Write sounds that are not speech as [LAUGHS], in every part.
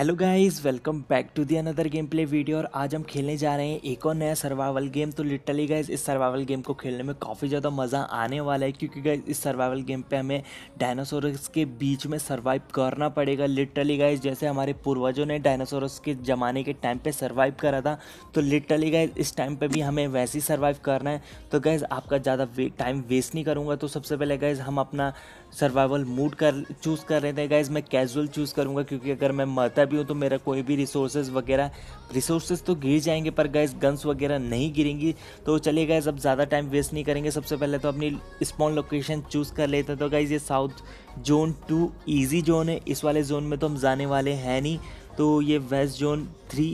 hello guys welcome back to the another game play video और आज हम खेलने जा रहे हैं एक और नया सर्वाइवल गेम तो लिटरली गाइस इस सर्वाइवल गेम को खेलने में काफ़ी ज़्यादा मज़ा आने वाला है क्योंकि गाइस इस सर्वाइवल गेम पे हमें डायनासोरस के बीच में सर्वाइव करना पड़ेगा लिटरली गाइस जैसे हमारे पूर्वजों ने डायनासोरस के ज़माने के टाइम पर सर्वाइव करा था तो लिटरली गाइज इस टाइम पर भी हमें वैसे ही सर्वाइव करना है तो गाइज़ आपका ज़्यादा वे, टाइम वेस्ट नहीं करूँगा तो सबसे पहले गाइज़ हम अपना सर्वाइवल मूड कर चूज़ कर रहे थे गाइज मैं कैजुअल चूज़ करूँगा क्योंकि अगर मैं मरता भी हूँ तो मेरा कोई भी रिसोर्सेज वगैरह रिसोर्सेज तो गिर जाएंगे पर गाइज गन्स वगैरह नहीं गिरेंगी तो चलिए गाइज अब ज़्यादा टाइम वेस्ट नहीं करेंगे सबसे पहले तो अपनी स्पॉन लोकेशन चूज़ कर लेते हैं तो गाइज ये south zone too easy zone है इस वाले जोन में तो हम जाने वाले हैं नहीं तो ये वेस्ट जोन थ्री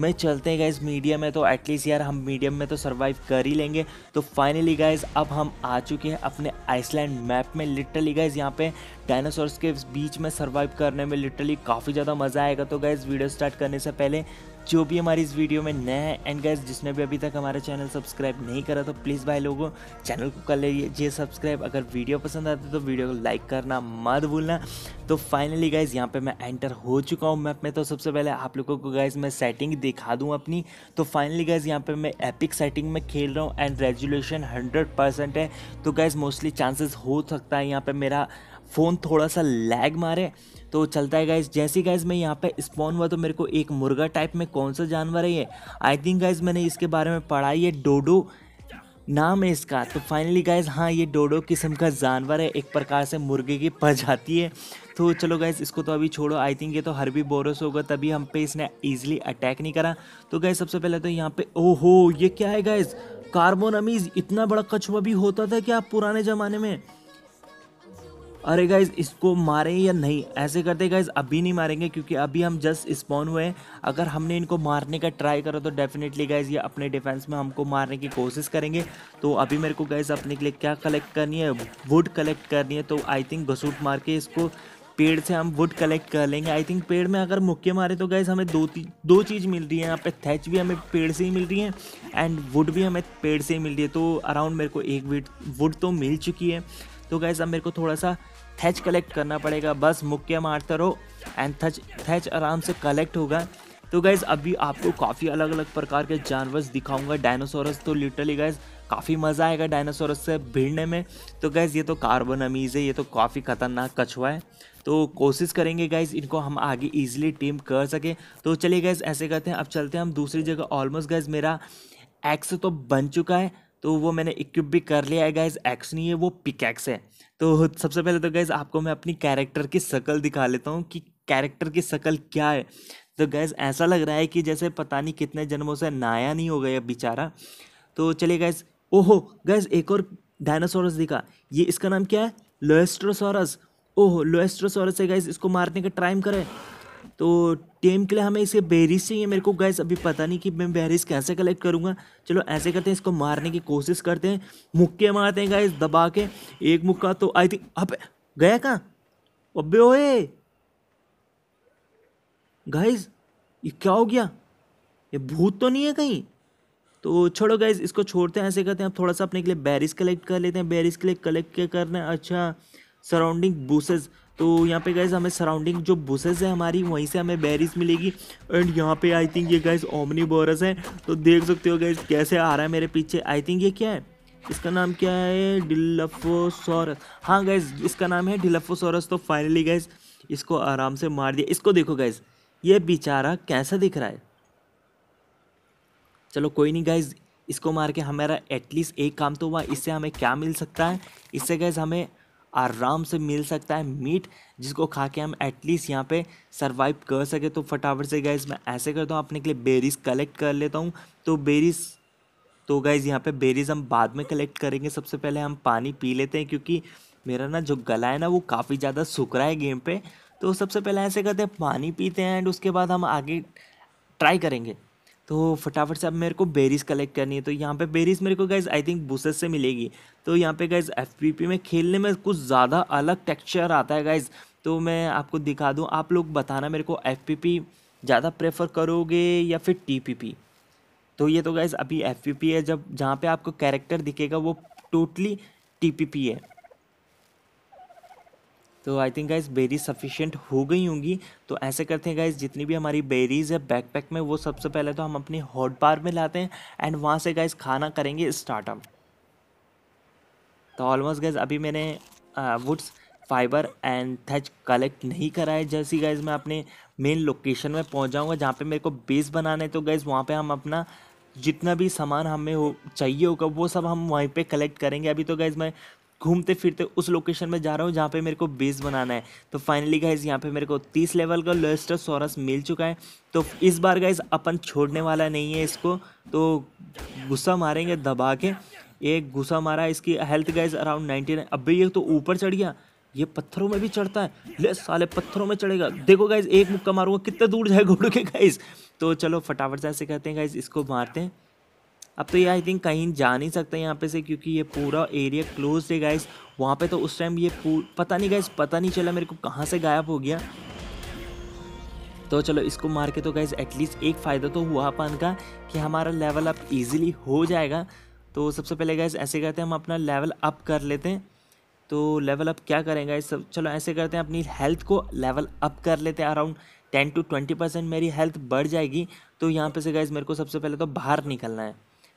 में चलते हैं गाइज मीडियम में तो एटलीस्ट यार हम मीडियम में तो सर्वाइव कर ही लेंगे तो फाइनली गाइज अब हम आ चुके हैं अपने आइसलैंड मैप में लिटरली गाइज यहाँ पे डायनासोर्स के बीच में सर्वाइव करने में लिटरली काफ़ी ज़्यादा मज़ा आएगा तो गाइज वीडियो स्टार्ट करने से पहले जो भी हमारी इस वीडियो में नया है एंड गाइज जिसने भी अभी तक हमारा चैनल सब्सक्राइब नहीं करा तो प्लीज़ भाई लोगों चैनल को कर लीजिए सब्सक्राइब अगर वीडियो पसंद आती तो वीडियो को लाइक करना मत भूलना तो फाइनली गाइज यहाँ पे मैं एंटर हो चुका हूँ मैप में तो सबसे पहले आप लोगों को गाइज मैं सेटिंग दिखा दूँ अपनी तो फाइनली गाइज यहाँ पे मैं एपिक सेटिंग में खेल रहा हूँ एंड रेजुलेशन हंड्रेड परसेंट है तो गाइज मोस्टली चांसेस हो सकता है यहाँ पे मेरा फ़ोन थोड़ा सा लैग मारे तो चलता है गाइज जैसे गाइज मैं यहाँ पे स्पॉन हुआ तो मेरे को एक मुर्गा टाइप में कौन सा जानवर है ये आई थिंक गाइज मैंने इसके बारे में पढ़ा ये डोडो नाम है इसका तो फाइनली गाइज हाँ ये डोडो किस्म का जानवर है एक प्रकार से मुर्गे की पजाती है तो चलो गाइज इसको तो अभी छोड़ो आई थिंक ये तो हर भी बोरस होगा तभी हम पे इसने ईजिली अटैक नहीं करा तो गाइज सबसे पहले तो यहाँ पे ओहो ये क्या है गाइज कार्बोन अमीज इतना बड़ा कछुआ भी होता था क्या पुराने ज़माने में अरे गाइज इसको मारें या नहीं ऐसे करते गाइज अभी नहीं मारेंगे क्योंकि अभी हम जस्ट स्पॉन हुए हैं अगर हमने इनको मारने का ट्राई करा तो डेफिनेटली गाइज ये अपने डिफेंस में हमको मारने की कोशिश करेंगे तो अभी मेरे को गाइज अपने के लिए क्या कलेक्ट करनी है वुड कलेक्ट करनी है तो आई थिंक घसूट मार के इसको पेड़ से हम वुड कलेक्ट कर लेंगे आई थिंक पेड़ में अगर मुक्के मारे तो गाइज़ हमें दो दो चीज़ मिल रही है यहाँ पे थैच भी हमें पेड़ से ही मिल रही है एंड वुड भी हमें पेड़ से ही मिल रही है तो अराउंड मेरे को एक वीट वुड तो मिल चुकी है तो गाइज अब मेरे को थोड़ा सा थैच कलेक्ट करना पड़ेगा बस मुक्के मारते रहो एंड थच थैच आराम से कलेक्ट होगा तो गैज़ अभी आपको काफ़ी अलग अलग प्रकार के जानवर दिखाऊंगा डायनासोरस तो लिटरली गैज़ काफ़ी मज़ा आएगा डायनासोरस से भिड़ने में तो गैज़ ये तो कार्बन अमीज़ है ये तो काफ़ी ख़तरनाक कछुआ है तो कोशिश करेंगे गाइज इनको हम आगे इजीली टीम कर सकें तो चलिए गैज़ ऐसे करते हैं अब चलते हैं हम दूसरी जगह ऑलमोस्ट गैज़ मेरा एक्स तो बन चुका है तो वो मैंने इक्विप भी कर लिया है गाइज एक्स नहीं है वो पिकैक्स है तो सबसे पहले तो गाइज आपको मैं अपनी कैरेक्टर की शकल दिखा लेता हूँ कि कैरेक्टर की शकल क्या है तो गैज़ ऐसा लग रहा है कि जैसे पता नहीं कितने जन्मों से नाया नहीं हो गया बेचारा तो चलिए गैस ओहो गैस एक और डायनासोरस दिखा ये इसका नाम क्या है लोएस्ट्रोसोरस ओहो लोएस्ट्रोसोरस है गैस इसको मारने का ट्राइम करें तो टेम के लिए हमें इसे बेरीज चाहिए मेरे को गैस अभी पता नहीं कि मैं बेरीज कैसे कलेक्ट करूँगा चलो ऐसे करते हैं इसको मारने की कोशिश करते हैं मुक्के मारते हैं गैस दबा के एक मुक्का तो आई थिंक अब गया कहाँ अबे ओए गाइज ये क्या हो गया ये भूत तो नहीं है कहीं तो छोड़ो गाइज इसको छोड़ते हैं ऐसे करते हैं अब थोड़ा सा अपने के लिए बैरिस कलेक्ट कर लेते हैं बैरिस के लिए कलेक्ट क्या करना है अच्छा सराउंडिंग बूसेज तो यहाँ पे गैस हमें सराउंडिंग जो बुसेस है हमारी वहीं से हमें बेरीज मिलेगी एंड यहाँ पे आई थिंक ये गैस ओमनी बोरस है तो देख सकते हो गैस कैसे आ रहा है मेरे पीछे आई थिंक ये क्या है इसका नाम क्या है डिलफोसोरस हाँ गैस इसका नाम है डिलफोसोरस तो फाइनली गैस इसको आराम से मार दिया इसको देखो गैस ये बेचारा कैसा दिख रहा है चलो कोई नहीं गैस इसको मार के हमारा एटलीस्ट एक काम तो हुआ इससे हमें क्या मिल सकता है इससे गैस हमें आराम से मिल सकता है मीट जिसको खा के हम एटलीस्ट यहाँ पे सर्वाइव कर सके तो फटाफट से गाइज मैं ऐसे करता हूँ अपने के लिए बेरीज कलेक्ट कर लेता हूँ तो बेरीज तो गाइज़ यहाँ पे बेरीज हम बाद में कलेक्ट करेंगे सबसे पहले हम पानी पी लेते हैं क्योंकि मेरा ना जो गला है ना वो काफ़ी ज़्यादा सूख रहा है गेम पर तो सबसे पहले ऐसे करते हैं पानी पीते हैं एंड उसके बाद हम आगे ट्राई करेंगे तो फटाफट से अब मेरे को बेरीज कलेक्ट करनी है तो यहाँ पे बेरीज मेरे को गैस आई थिंक बूसेस से मिलेगी तो यहाँ पे गैस एफ में खेलने में कुछ ज़्यादा अलग टेक्सचर आता है गैस तो मैं आपको दिखा दूँ आप लोग बताना मेरे को एफ ज़्यादा प्रेफर करोगे या फिर टी तो ये तो गैस अभी एफ है जब जहाँ पर आपको कैरेक्टर दिखेगा वो टोटली टी है तो I think guys berries sufficient हो गई होंगी तो ऐसे करते हैं गाइज जितनी भी हमारी बेरीज है बैकपैक में वो सबसे पहले तो हम अपनी हॉट बार में लाते हैं एंड वहाँ से गाइज खाना करेंगे स्टार्टअप तो ऑलमोस्ट गाइज अभी मैंने woods fiber and thatch collect नहीं करा है जैसी गाइज मैं अपने मेन लोकेशन में पहुँच जाऊँगा जहाँ पर मेरे को बेस बनाना है तो गाइज वहाँ पर हम अपना जितना भी सामान हमें हो चाहिए होगा वो सब हम वहीं पे कलेक्ट करेंगे अभी तो गैज़ मैं घूमते फिरते उस लोकेशन में जा रहा हूँ जहाँ पे मेरे को बेस बनाना है तो फाइनली गाइज यहाँ पे मेरे को तीस लेवल का लोएस्टर सोरस मिल चुका है तो इस बार गाइज अपन छोड़ने वाला नहीं है इसको तो गुस्सा मारेंगे दबा के एक गुस्सा मारा इसकी health guys around ninety nine अब ये तो ऊपर चढ़ गया ये पत्थरों में भी चढ़ता है ले साले पत्थरों में चढ़ेगा देखो गाइज एक मुक्का मारूंगा कितने दूर जाए घोड़ों के गाइज तो चलो फटाफट से ऐसे कहते हैं गाइज इसको मारते हैं अब तो ये आई थिंक कहीं जा नहीं सकते यहाँ पे से क्योंकि ये पूरा एरिया क्लोज है गाइस वहाँ पे तो उस टाइम ये पता नहीं गाइस पता नहीं चला मेरे को कहाँ से गायब हो गया तो चलो इसको मार के तो गाइज एटलीस्ट एक फ़ायदा तो हुआ अपन का कि हमारा लेवल अप ईजिली हो जाएगा तो सबसे पहले गाइस ऐसे करते हैं हम अपना लेवल अप कर लेते हैं तो लेवल अप क्या करेंगे इस सब चलो ऐसे करते हैं अपनी हेल्थ को लेवल अप कर लेते हैं around ten to twenty percent मेरी हेल्थ बढ़ जाएगी तो यहाँ पे से गाइज मेरे को सबसे पहले तो बाहर निकलना है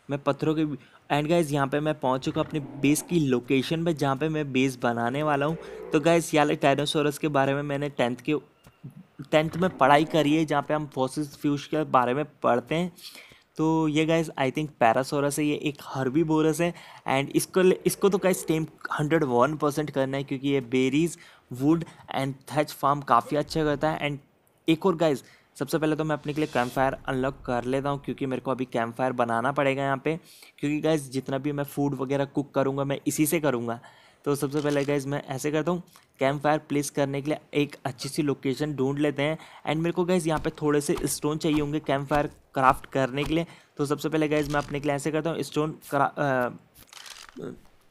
मैं पत्थरों के एंड गाइस यहाँ पे मैं पहुँच चुका अपने बेस की लोकेशन पे जहाँ पे मैं बेस बनाने वाला हूँ तो गाइस यार टाइनोसोरस के बारे में मैंने टेंथ के टेंथ में पढ़ाई करी है जहाँ पे हम फोसिस फ्यूज के बारे में पढ़ते हैं तो ये गाइस आई थिंक पैरासोरस है ये एक हर्बी बोरस है एंड इसको इसको तो गाइस टेम हंड्रेड वन परसेंट करना है क्योंकि ये berries wood and thatch farm काफ़ी अच्छा करता है एंड एक और गाइज सबसे पहले तो मैं अपने के लिए कैंप फायर अनलॉक कर लेता हूँ क्योंकि मेरे को अभी कैंप फायर बनाना पड़ेगा यहाँ पे क्योंकि गैस जितना भी मैं फूड वगैरह कुक करूँगा मैं इसी से करूँगा तो सबसे पहले गैस मैं ऐसे करता हूँ कैंप फायर प्लेस करने के लिए एक अच्छी सी लोकेशन ढूंढ लेते हैं एंड मेरे को गैस यहाँ पे थोड़े से स्टोन चाहिए होंगे कैंप फायर क्राफ्ट करने के लिए तो सबसे पहले गैस मैं अपने के लिए ऐसे करता हूँ स्टोन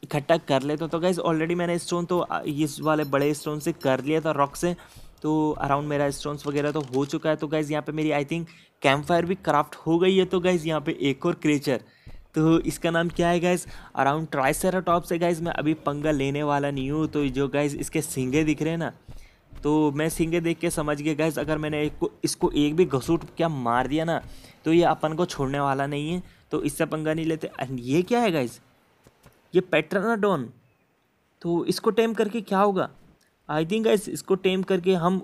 इकट्ठा कर लेता हूँ तो गैस ऑलरेडी मैंने स्टोन तो इस वाले बड़े स्टोन से कर लिया था रॉक से तो अराउंड मेरा स्टोन्स वगैरह तो हो चुका है तो गाइज़ यहाँ पे मेरी आई थिंक कैंप फायर भी क्राफ्ट हो गई है तो गाइज़ यहाँ पे एक और क्रेचर तो इसका नाम क्या है गाइज अराउंड टॉप से गाइज मैं अभी पंगा लेने वाला नहीं हूँ तो जो गाइज इसके सिंगे दिख रहे हैं ना तो मैं सिंगे देख के समझ गया गाइज अगर मैंने एक को इसको एक भी घसूट क्या मार दिया ना तो ये अपन को छोड़ने वाला नहीं है तो इससे पंगा नहीं लेते ये क्या है गाइज ये डॉन तो इसको टेम करके क्या होगा आई थिंक गाइस इसको टेम करके हम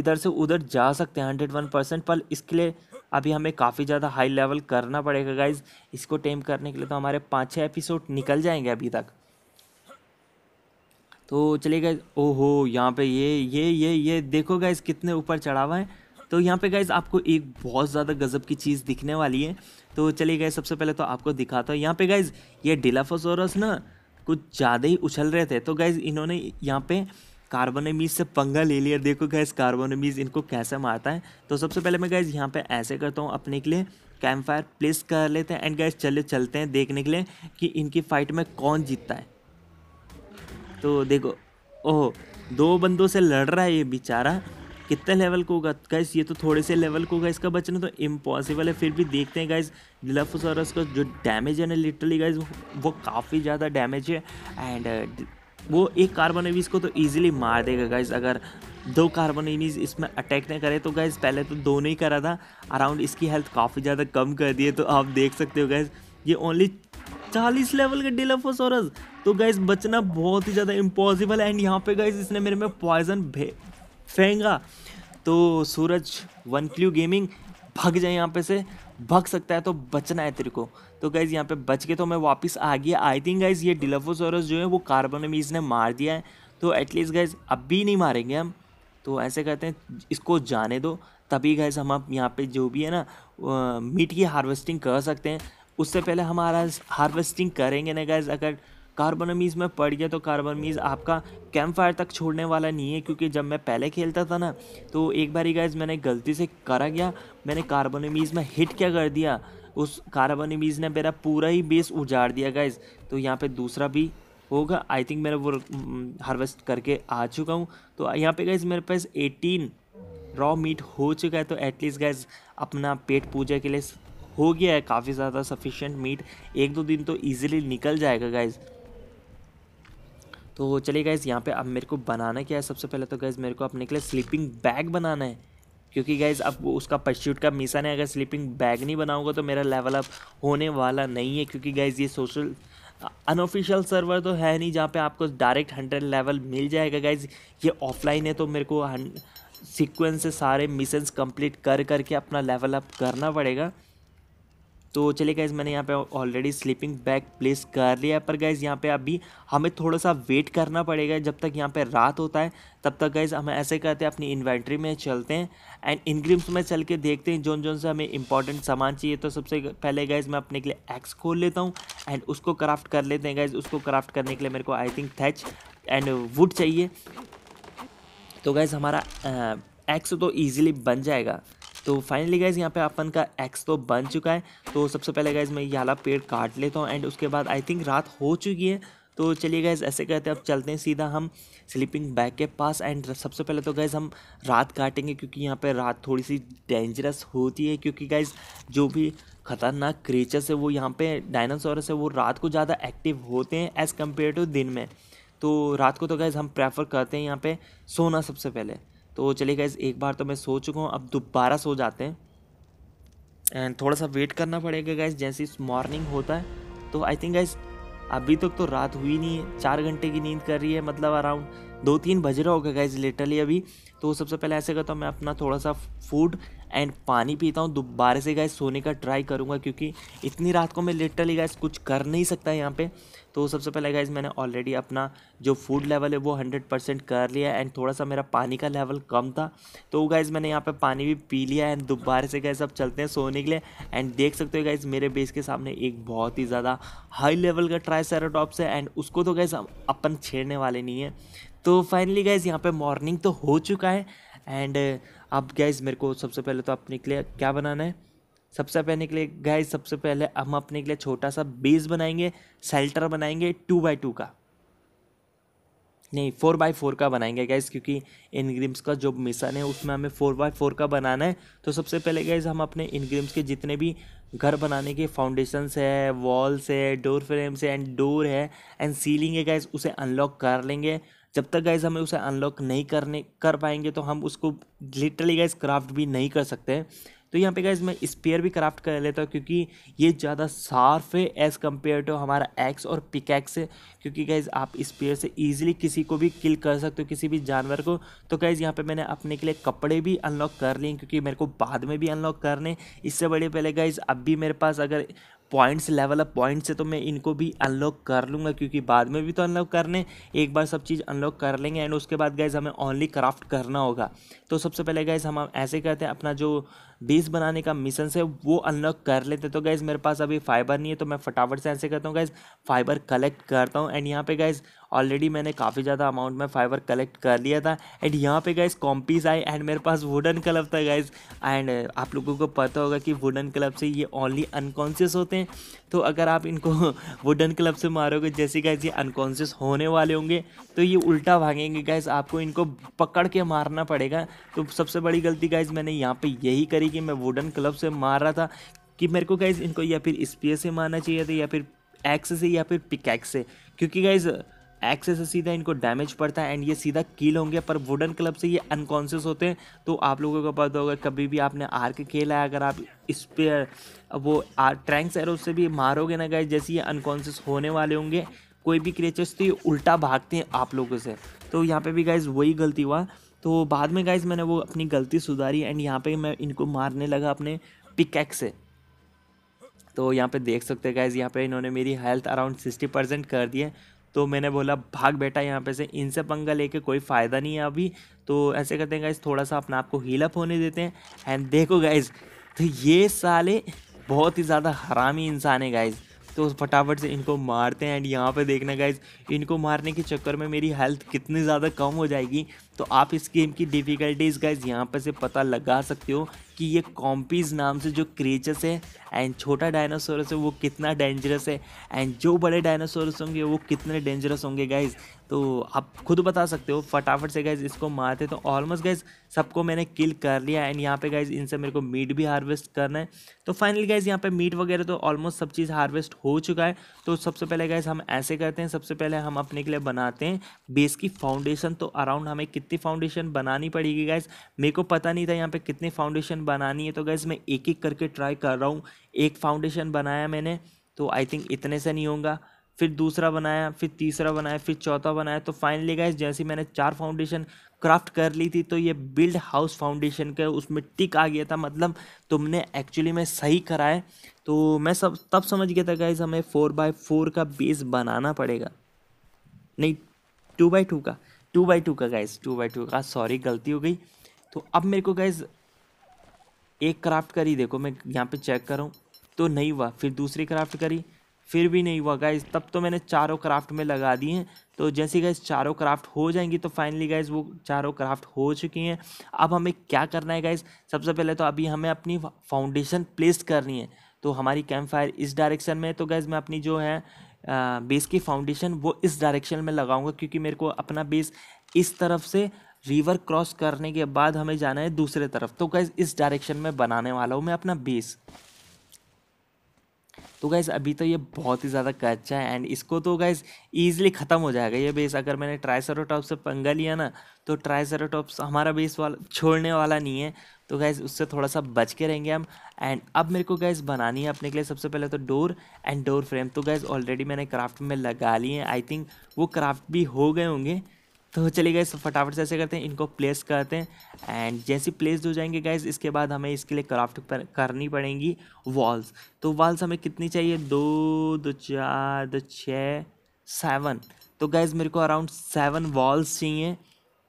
इधर से उधर जा सकते हैं हंड्रेड वन परसेंट पर इसके लिए अभी हमें काफ़ी ज़्यादा हाई लेवल करना पड़ेगा गाइज इसको टेम करने के लिए तो हमारे पाँच छः एपिसोड निकल जाएंगे अभी तक तो चलिए गाइज ओहो यहाँ पे ये ये ये ये देखो गाइज कितने ऊपर चढ़ा हुआ है तो यहाँ पे गाइज आपको एक बहुत ज़्यादा गजब की चीज़ दिखने वाली है तो चलिए गए सबसे पहले तो आपको दिखाता हूँ यहाँ पे गाइज ये डिलाफोसोरस ना कुछ ज़्यादा ही उछल रहे थे तो गैज़ इन्होंने यहाँ पे कार्बोनेमीज से पंगा ले लिया देखो गैज़ कार्बोनेमीज इनको कैसे मारता है तो सबसे पहले मैं गैज़ यहाँ पे ऐसे करता हूँ अपने के लिए कैंप फायर प्लेस कर लेते हैं एंड गैस चले चलते हैं देखने के लिए कि इनकी फ़ाइट में कौन जीतता है तो देखो ओह दो बंदों से लड़ रहा है ये बेचारा कितने लेवल को होगा गाइस ये तो थोड़े से लेवल को होगा इसका बचना तो इम्पॉसिबल है फिर भी देखते हैं गाइस डिलफोसोरस का जो डैमेज है ना लिटरली गाइज वो काफ़ी ज़्यादा डैमेज है एंड uh, वो एक कार्बन एवीज को तो ईजिली मार देगा गाइज अगर दो कार्बन एवीज इसमें अटैक नहीं करे तो गाइज पहले तो दो नहीं करा था अराउंड इसकी हेल्थ काफ़ी ज़्यादा कम कर दी है तो आप देख सकते हो गाइज ये ओनली चालीस लेवल का डिलफोसोरस तो गाइज बचना बहुत ही ज़्यादा इम्पॉसिबल है एंड यहाँ पे गाइज इसने मेरे में पॉइजन फेंगा तो सूरज वन क्ल्यू गेमिंग भाग जाए यहाँ पे से भाग सकता है तो बचना है तेरे को तो गाइज़ यहाँ पे बच के तो मैं वापस आ गया आई थिंक गाइज़ ये डिलफोसोरस जो है वो कार्बोनमीज ने मार दिया है तो एटलीस्ट गाइज़ अब भी नहीं मारेंगे हम तो ऐसे कहते हैं इसको जाने दो तभी गाइज हम आप यहाँ पे जो भी है ना मीट की हार्वेस्टिंग कर सकते हैं उससे पहले हमारा हार्वेस्टिंग करेंगे ना गाइज़ अगर कार्बनमीज़ में पड़ गया तो कार्बनमीज़ आपका कैंप फायर तक छोड़ने वाला नहीं है क्योंकि जब मैं पहले खेलता था ना तो एक बार ही गाइज मैंने गलती से करा गया मैंने कार्बनमीज़ में हिट क्या कर दिया उस कार्बनमीज़ ने मेरा पूरा ही बेस उजाड़ दिया गाइज तो यहाँ पर दूसरा भी होगा आई थिंक मैं वो हार्वेस्ट हम्म, करके आ चुका हूँ तो यहाँ पे गाइज मेरे पास एटीन रॉ मीट हो चुका है तो एटलीस्ट गाइज अपना पेट पूजा के लिए हो गया है काफ़ी ज़्यादा सफिशेंट मीट एक दो दिन तो ईजिली निकल जाएगा गाइज़ तो चलिए गाइज़ यहाँ पे अब मेरे को बनाना क्या है सबसे पहले तो गैज़ मेरे को अपने के लिए स्लीपिंग बैग बनाना है क्योंकि गैज़ अब उसका पशूट का मिशन है अगर स्लीपिंग बैग नहीं बनाऊंगा तो मेरा लेवल अप होने वाला नहीं है क्योंकि गैज़ ये सोशल अनऑफिशियल सर्वर तो है नहीं जहाँ पर आपको डायरेक्ट हंड्रेड लेवल मिल जाएगा गाइज ये ऑफलाइन है तो मेरे को सिक्वेंस से सारे मिशन कंप्लीट कर करके अपना लेवल अप करना पड़ेगा तो चलिए गाइज़ मैंने यहाँ पे ऑलरेडी स्लीपिंग बैग प्लेस कर लिया है पर गाइज़ यहाँ पे अभी हमें थोड़ा सा वेट करना पड़ेगा जब तक यहाँ पे रात होता है तब तक गाइज़ हम ऐसे करते हैं अपनी इन्वेंट्री में चलते हैं एंड इनग्रीम्स में चल के देखते हैं जोन जोन से हमें इंपॉर्टेंट सामान चाहिए तो सबसे पहले गाइज़ मैं अपने के लिए एक्स खोल लेता हूँ एंड उसको क्राफ्ट कर लेते हैं गाइज़ उसको क्राफ्ट करने के लिए मेरे को I think thatch and wood चाहिए तो गाइज़ हमारा एक्स तो ईजिली बन जाएगा तो फाइनली गाइज यहाँ पे अपन का एक्स तो बन चुका है तो सबसे पहले गाइज मैं ये वाला पेड़ काट लेता हूँ एंड उसके बाद आई थिंक रात हो चुकी है तो चलिए गैज़ ऐसे करते हैं अब चलते हैं सीधा हम स्लीपिंग बैग के पास एंड सबसे पहले तो गैज़ हम रात काटेंगे क्योंकि यहाँ पे रात थोड़ी सी डेंजरस होती है क्योंकि गैज़ जो भी खतरनाक क्रीचर्स है वो यहाँ पे डायनासोरस है वो रात को ज़्यादा एक्टिव होते हैं एज़ कम्पेयर टू दिन में तो रात को तो गैज़ हम प्रेफर करते हैं यहाँ पर सोना सबसे पहले तो चलिए गाइज एक बार तो मैं सो चुका हूँ अब दोबारा सो जाते हैं एंड थोड़ा सा वेट करना पड़ेगा गाइज जैसे मॉर्निंग होता है तो आई थिंक गाइज अभी तक तो, तो रात हुई नहीं है चार घंटे की नींद कर रही है मतलब अराउंड दो तीन बज रहा होगा गाइज लिटरली अभी तो सबसे पहले ऐसे करता हूँ मैं अपना थोड़ा सा फूड एंड पानी पीता हूँ दोबारा से गाइज सोने का ट्राई करूँगा क्योंकि इतनी रात को मैं लिटरली गाइज कुछ कर नहीं सकता यहाँ पे तो सबसे पहले गाइज मैंने ऑलरेडी अपना जो फूड लेवल है वो हंड्रेड परसेंट कर लिया एंड थोड़ा सा मेरा पानी का लेवल कम था तो गाइज मैंने यहाँ पर पानी भी पी लिया एंड दोबारा से गाइज अब चलते हैं सोने के लिए एंड देख सकते हो गाइज मेरे बेस के सामने एक बहुत ही ज़्यादा हाई लेवल का ट्राई सेराटॉप्स है एंड उसको तो गाइज अपन छेड़ने वाले नहीं है तो फाइनली गाइज़ यहाँ पे मॉर्निंग तो हो चुका है एंड uh, अब गाइज़ मेरे को सबसे पहले तो अपने के लिए क्या बनाना है सबसे पहले के लिए गाइज सबसे पहले हम अपने के लिए छोटा सा बेस बनाएंगे सेल्टर बनाएंगे टू बाई टू का नहीं फोर बाई फोर का बनाएंगे गैस क्योंकि इनग्रीम्स का जो मिशन है उसमें हमें फोर बाई फोर का बनाना है तो सबसे पहले गैस हम अपने इनग्रीम्स के जितने भी घर बनाने के फाउंडेशंस है वॉल्स है डोर फ्रेम्स है एंड डोर है एंड सीलिंग है गैस उसे अनलॉक कर लेंगे जब तक गाइज हमें उसे अनलॉक नहीं करने कर पाएंगे तो हम उसको लिटरली गाइज क्राफ्ट भी नहीं कर सकते हैं तो यहाँ पे गाइज मैं स्पेयर भी क्राफ्ट कर लेता हूँ क्योंकि ये ज़्यादा सार्फ है एज़ कम्पेयर टू हमारा एक्स और पिकैक्स है क्योंकि गाइज आप स्पेयर से ईजिली किसी को भी किल कर सकते हो किसी भी जानवर को तो गाइज यहाँ पे मैंने अपने के लिए कपड़े भी अनलॉक कर लिए क्योंकि मेरे को बाद में भी अनलॉक करने इससे बड़े पहले गाइज अब भी मेरे पास अगर पॉइंट्स लेवल अप पॉइंट्स है तो मैं इनको भी अनलॉक कर लूँगा क्योंकि बाद में भी तो अनलॉक करने एक बार सब चीज़ अनलॉक कर लेंगे एंड उसके बाद गैज़ हमें ओनली क्राफ्ट करना होगा तो सबसे पहले गैज़ हम ऐसे करते हैं अपना जो बेस बनाने का मिशन से वो अनलॉक कर लेते तो गाइज़ मेरे पास अभी फाइबर नहीं है तो मैं फटाफट से ऐसे करता हूँ गाइज़ फाइबर कलेक्ट करता हूँ एंड यहाँ पे गाइज़ ऑलरेडी मैंने काफ़ी ज़्यादा अमाउंट में फाइबर कलेक्ट कर लिया था एंड यहाँ पे गाइज कॉम्पीज आए एंड मेरे पास वुडन क्लब था गाइज एंड आप लोगों को पता होगा कि वुडन क्लब से ये ओनली अनकॉन्शियस होते हैं तो अगर आप इनको वुडन [LAUGHS] क्लब से मारोगे जैसे गैस ये अनकॉन्शियस होने वाले होंगे तो ये उल्टा भागेंगे गैस आपको इनको पकड़ के मारना पड़ेगा तो सबसे बड़ी गलती गैस मैंने यहाँ पे यही करी कि मैं वुडन क्लब से मार रहा था कि मेरे को गैस इनको या फिर स्पीय से मारना चाहिए था या फिर एक्स से या फिर पिकैक्स से क्योंकि गाइज एक्से से सीधा इनको डैमेज पड़ता है एंड ये सीधा कील होंगे पर वुडन क्लब से ये अनकॉन्शियस होते हैं तो आप लोगों को पता होगा कभी भी आपने आर्क खेला है अगर आप इस पर वो ट्रैंक्स एरो से भी मारोगे ना गए जैसे ये अनकॉन्शियस होने वाले होंगे कोई भी क्रिएचर्स तो ये उल्टा भागते हैं आप लोगों से तो यहाँ पे भी गाइज वही गलती हुआ तो बाद में गाइज मैंने वो अपनी गलती सुधारी एंड यहाँ पे मैं इनको मारने लगा अपने पिकैक्स से तो यहाँ पे देख सकते हैं गाइज यहाँ पे इन्होंने मेरी हेल्थ अराउंड सिक्सटी परसेंट कर दी है तो मैंने बोला भाग बैठा यहाँ पे से इनसे पंगा लेके कोई फ़ायदा नहीं है अभी तो ऐसे करते हैं गाइज थोड़ा सा अपने आप को हील अप होने देते हैं एंड देखो गाइज तो ये साले बहुत ही ज़्यादा हरामी इंसान है गाइज़ तो फटाफट से इनको मारते हैं एंड यहाँ पे देखना गाइज इनको मारने के चक्कर में मेरी हेल्थ कितनी ज़्यादा कम हो जाएगी तो आप इस गेम की डिफ़िकल्टीज़ गाइज यहाँ पर से पता लगा सकते हो कि ये कॉम्पीज नाम से जो क्रिएचर्स है एंड छोटा डायनासोरस है वो कितना डेंजरस है एंड जो बड़े डायनासोरस होंगे वो कितने डेंजरस होंगे गाइज तो आप खुद बता सकते हो फटाफट से गाइज इसको मारते तो ऑलमोस्ट गाइज सबको मैंने किल कर लिया एंड यहाँ पे गाइज इनसे मेरे को मीट भी हार्वेस्ट करना है तो फाइनली गाइज यहाँ पे मीट वगैरह तो ऑलमोस्ट सब चीज़ हार्वेस्ट हो चुका है तो सबसे पहले गाइज हम ऐसे करते हैं सबसे पहले हम अपने के लिए बनाते हैं बेस की फाउंडेशन तो अराउंड हमें कितनी फाउंडेशन बनानी पड़ेगी गैस मेरे को पता नहीं था यहाँ पे कितनी फाउंडेशन बनानी है तो गैस मैं एक एक करके ट्राई कर रहा हूँ एक फाउंडेशन बनाया मैंने तो आई थिंक इतने से नहीं होगा फिर दूसरा बनाया फिर तीसरा बनाया फिर चौथा बनाया तो फाइनली गाइज जैसे मैंने चार फाउंडेशन क्राफ्ट कर ली थी तो ये बिल्ड हाउस फाउंडेशन का उसमें टिक आ गया था मतलब तुमने एक्चुअली में सही कराए तो मैं सब तब समझ गया था गाइज हमें फोर बाय फोर का बेस बनाना पड़ेगा नहीं टू बाई टू का टू बाई टू का गाइज टू बाई टू का सॉरी गलती हो गई तो अब मेरे को गाइज एक क्राफ्ट करी देखो मैं यहाँ पे चेक करूँ तो नहीं हुआ फिर दूसरी क्राफ्ट करी फिर भी नहीं हुआ गाइज तब तो मैंने चारों क्राफ्ट में लगा दी हैं तो जैसे गाइज चारों क्राफ्ट हो जाएंगी तो फाइनली गाइज वो चारों क्राफ्ट हो चुकी हैं अब हमें क्या करना है गाइज सबसे पहले तो अभी हमें अपनी फाउंडेशन प्लेस करनी है तो हमारी कैंप फायर इस डायरेक्शन में है तो गैज़ मैं अपनी जो है बेस की फाउंडेशन वो इस डायरेक्शन में लगाऊंगा क्योंकि मेरे को अपना बेस इस तरफ से रिवर क्रॉस करने के बाद हमें जाना है दूसरे तरफ तो गैस इस डायरेक्शन में बनाने वाला हूँ मैं अपना बेस तो गैस अभी तो ये बहुत ही ज़्यादा कच्चा है एंड इसको तो गैस ईजिली ख़त्म हो जाएगा ये बेस अगर मैंने ट्राई से पंगा लिया ना तो ट्राई हमारा बेस वाला छोड़ने वाला नहीं है तो गैज़ उससे थोड़ा सा बच के रहेंगे हम एंड अब मेरे को गैस बनानी है अपने के लिए सबसे पहले तो डोर एंड डोर फ्रेम तो गैस ऑलरेडी मैंने क्राफ्ट में लगा लिए हैं आई थिंक वो क्राफ्ट भी हो गए होंगे तो चलिए गैस फटाफट से ऐसे करते हैं इनको प्लेस करते हैं एंड जैसे प्लेस हो जाएंगे गैस इसके बाद हमें इसके लिए क्राफ्ट पर करनी पड़ेंगी वॉल्स तो वॉल्स हमें कितनी चाहिए दो दो चार दो छः सेवन तो गैस मेरे को अराउंड सेवन वॉल्स चाहिए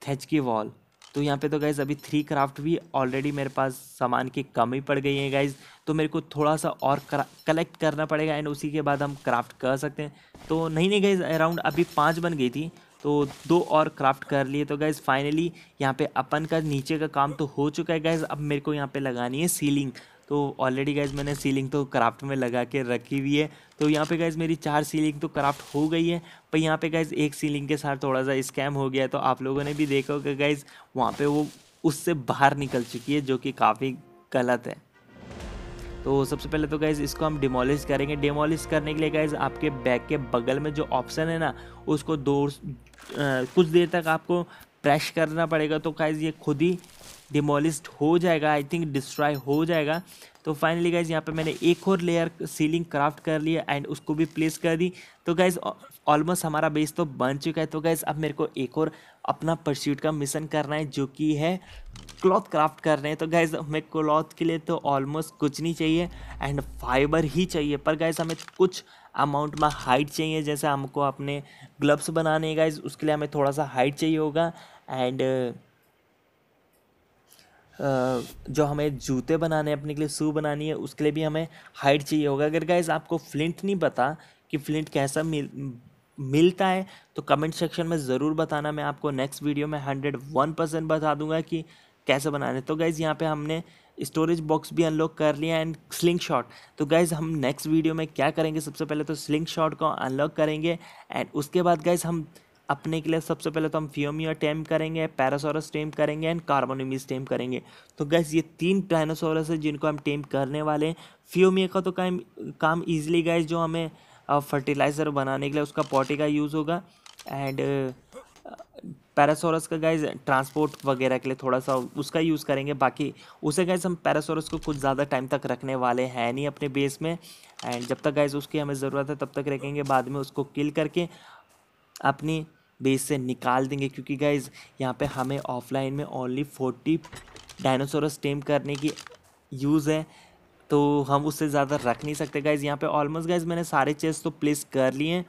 थेच की वॉल तो यहाँ पे तो गाइज़ अभी थ्री क्राफ्ट भी ऑलरेडी मेरे पास सामान की कमी पड़ गई है गाइज़ तो मेरे को थोड़ा सा और कलेक्ट करना पड़ेगा एंड उसी के बाद हम क्राफ्ट कर सकते हैं तो नहीं नहीं गाइज़ अराउंड अभी पाँच बन गई थी तो दो और क्राफ्ट कर लिए तो गाइज़ फाइनली यहाँ पे अपन का नीचे का काम तो हो चुका है गाइज अब मेरे को यहाँ पे लगानी है सीलिंग तो ऑलरेडी गैज़ मैंने सीलिंग तो क्राफ्ट में लगा के रखी हुई है तो यहाँ पे गैज़ मेरी चार सीलिंग तो क्राफ्ट हो गई है पर यहाँ पे गैज़ एक सीलिंग के साथ थोड़ा सा स्कैम हो गया तो आप लोगों ने भी देखा होगा गैज़ वहाँ पर वो उससे बाहर निकल चुकी है जो कि काफ़ी गलत है तो सबसे पहले तो गैज़ इसको हम डिमोलिश करेंगे डिमोलिश करने के लिए गैज़ आपके बैग के बगल में जो ऑप्शन है ना उसको दो कुछ देर तक आपको प्रेस करना पड़ेगा तो गैज़ ये खुद ही डिमोलिस्ड हो जाएगा आई थिंक डिस्ट्रॉय हो जाएगा तो फाइनली गाइज यहाँ पे मैंने एक और लेयर सीलिंग क्राफ्ट कर लिया एंड उसको भी प्लेस कर दी तो गाइज ऑलमोस्ट हमारा बेस तो बन चुका है तो गाइज अब मेरे को एक और अपना परस्यूट का मिशन करना है जो कि है क्लॉथ क्राफ्ट कर रहे हैं तो गाइज हमें क्लॉथ के लिए तो ऑलमोस्ट कुछ नहीं चाहिए एंड फाइबर ही चाहिए पर गाइज हमें कुछ अमाउंट में हाइट चाहिए जैसे हमको अपने ग्लव्स बनाने गाइज उसके लिए हमें थोड़ा सा हाइट चाहिए होगा एंड जो हमें जूते बनाने हैं अपने के लिए शू बनानी है उसके लिए भी हमें हाइट चाहिए होगा अगर गाइज आपको फ्लिंट नहीं पता कि फ्लिंट कैसा मिल मिलता है तो कमेंट सेक्शन में ज़रूर बताना मैं आपको नेक्स्ट वीडियो में हंड्रेड वन परसेंट बता दूंगा कि कैसे बनाने तो गाइज़ यहाँ पे हमने स्टोरेज बॉक्स भी अनलॉक कर लिया एंड स्लिंग शॉट तो गाइज़ हम नेक्स्ट वीडियो में क्या करेंगे सबसे पहले तो स्लिंग शॉट को अनलॉक करेंगे एंड उसके बाद गाइज़ हम अपने के लिए सबसे पहले तो हम फ्योमिया टेम करेंगे पैरासोरस टेम करेंगे एंड कार्बोनिमिस टेम करेंगे तो गैस ये तीन डायनासोरस है जिनको हम टेम करने वाले हैं फियोमिया का तो काम काम ईजिली गैस जो हमें फर्टिलाइज़र बनाने के लिए उसका पॉटी का यूज़ होगा एंड पैरासोरस का गैस ट्रांसपोर्ट वगैरह के लिए थोड़ा सा उसका यूज़ करेंगे बाकी उसे गैस हम पैरासोरस को कुछ ज़्यादा टाइम तक रखने वाले हैं नहीं अपने बेस में एंड जब तक गैस उसकी हमें ज़रूरत है तब तक रखेंगे बाद में उसको किल करके अपनी बेस से निकाल देंगे क्योंकि गाइज यहाँ पे हमें ऑफलाइन में ओनली फोर्टी डायनासोर स्टेम करने की यूज़ है तो हम उससे ज़्यादा रख नहीं सकते गाइज यहाँ पे ऑलमोस्ट गाइज मैंने सारे चेस तो प्लेस कर लिए हैं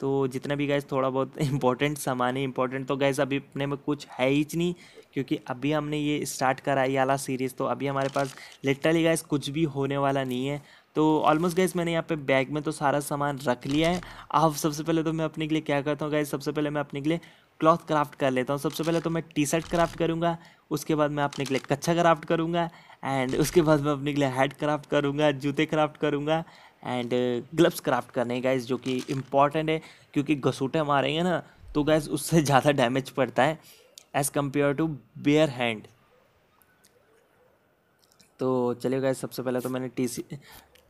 तो जितना भी गाइज थोड़ा बहुत इंपॉर्टेंट [LAUGHS] सामान है इंपॉर्टेंट तो गाइज अभी अपने में कुछ है ही नहीं क्योंकि अभी हमने ये स्टार्ट करा ये वाला सीरीज़ तो अभी हमारे पास लिटरली गाइज कुछ भी होने वाला नहीं है तो ऑलमोस्ट गैस मैंने यहाँ पे बैग में तो सारा सामान रख लिया है अब सबसे पहले तो मैं अपने के लिए क्या करता हूँ गैस सबसे पहले मैं अपने के लिए क्लॉथ क्राफ्ट कर लेता हूँ सबसे पहले तो मैं टी शर्ट क्राफ्ट करूँगा उसके बाद मैं अपने के लिए कच्छा क्राफ्ट करूँगा एंड [LAUGHS] उसके बाद मैं अपने के लिए हेड क्राफ्ट करूँगा जूते क्राफ्ट करूँगा एंड ग्लव्स क्राफ्ट करने गाइज जो कि इंपॉर्टेंट है क्योंकि घसूटे मारे हैं ना तो गैस उससे [LAUGHS] ज़्यादा डैमेज पड़ता है as compare to bare hand तो चलिए गैस सबसे पहले तो मैंने T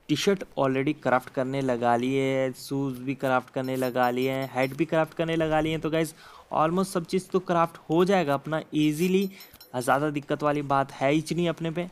T-shirt already craft करने लगा लिए है शूज़ भी क्राफ्ट करने लगा लिए हैं हेड भी क्राफ्ट करने लगा लिए हैं तो गाइज़ ऑलमोस्ट सब चीज़ तो क्राफ्ट हो जाएगा अपना ईजीली ज़्यादा दिक्कत वाली बात है ही नहीं अपने पे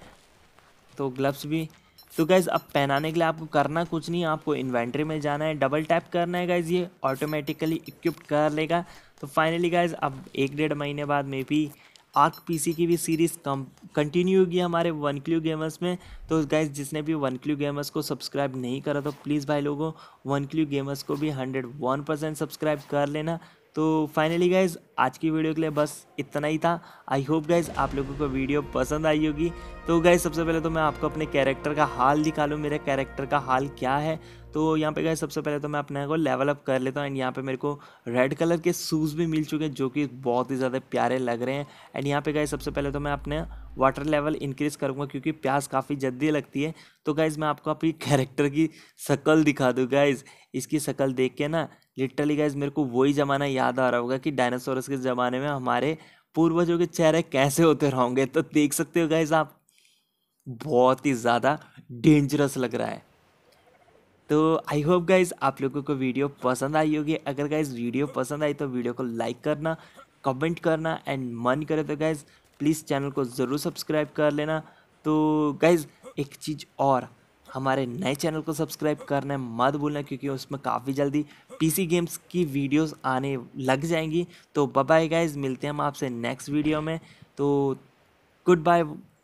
तो ग्लव्स भी तो गाइज़ अब पहनाने के लिए आपको करना कुछ नहीं आपको इन्वेंट्री में जाना है डबल टैप करना है गाइज़ ये ऑटोमेटिकली इक्विप्ड कर लेगा तो फाइनली गाइज़ अब एक डेढ़ महीने बाद मे भी आर्क पीसी की भी सीरीज़ कम कंटिन्यू होगी हमारे वन क्ल्यू गेमर्स में तो गाइज जिसने भी वन क्ल्यू गेमर्स को सब्सक्राइब नहीं करा तो प्लीज़ भाई लोगों वन क्ल्यू गेमर्स को भी हंड्रेड वन परसेंट सब्सक्राइब कर लेना तो फाइनली गाइज आज की वीडियो के लिए बस इतना ही था आई होप गाइज आप लोगों को वीडियो पसंद आई होगी तो गाइज सबसे पहले तो मैं आपको अपने कैरेक्टर का हाल दिखा लूँ मेरे कैरेक्टर का हाल क्या है तो यहाँ पे गाइज सबसे पहले तो मैं अपने को लेवल अप कर लेता हूँ एंड यहाँ पे मेरे को रेड कलर के शूज़ भी मिल चुके हैं जो कि बहुत ही ज़्यादा प्यारे लग रहे हैं एंड यहाँ पे गाइज सबसे पहले तो मैं अपने वाटर लेवल इंक्रीज़ करूँगा क्योंकि प्यास काफ़ी जल्दी लगती है तो गाइज़ मैं आपको अपनी कैरेक्टर की शक्ल दिखा दूँ गाइज़ इसकी शक्ल देख के ना लिटरली गाइज मेरे को वही ज़माना याद आ रहा होगा कि डायनासोरस के ज़माने में हमारे पूर्वजों के चेहरे कैसे होते रहेंगे तो देख सकते हो गाइज आप बहुत ही ज़्यादा डेंजरस लग रहा है तो आई होप गाइज आप लोगों को वीडियो पसंद आई होगी अगर गाइज वीडियो पसंद आई तो वीडियो को लाइक करना कमेंट करना एंड मन करे तो गाइज प्लीज़ चैनल को ज़रूर सब्सक्राइब कर लेना तो गाइज एक चीज़ और हमारे नए चैनल को सब्सक्राइब करना मत भूलना क्योंकि उसमें काफ़ी जल्दी पीसी गेम्स की वीडियोस आने लग जाएंगी तो बाय गाइज मिलते हैं हम आपसे नेक्स्ट वीडियो में तो गुड बाय